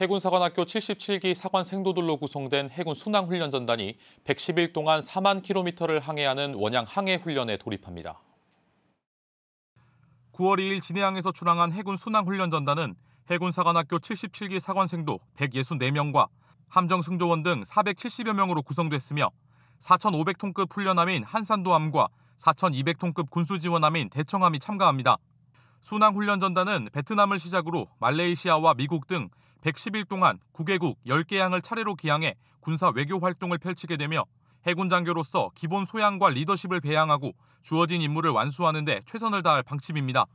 해군사관학교 77기 사관 생도들로 구성된 해군 순항훈련전단이 110일 동안 4만 킬로미터를 항해하는 원양 항해훈련에 돌입합니다. 9월 2일 진해항에서 출항한 해군 순항훈련전단은 해군사관학교 77기 사관생도 164명과 함정승조원 등 470여 명으로 구성됐으며 4,500톤급 훈련함인 한산도함과 4,200톤급 군수지원함인 대청함이 참가합니다. 순항훈련전단은 베트남을 시작으로 말레이시아와 미국 등 110일 동안 9개국 10개 양을 차례로 기항해 군사 외교 활동을 펼치게 되며 해군 장교로서 기본 소양과 리더십을 배양하고 주어진 임무를 완수하는 데 최선을 다할 방침입니다.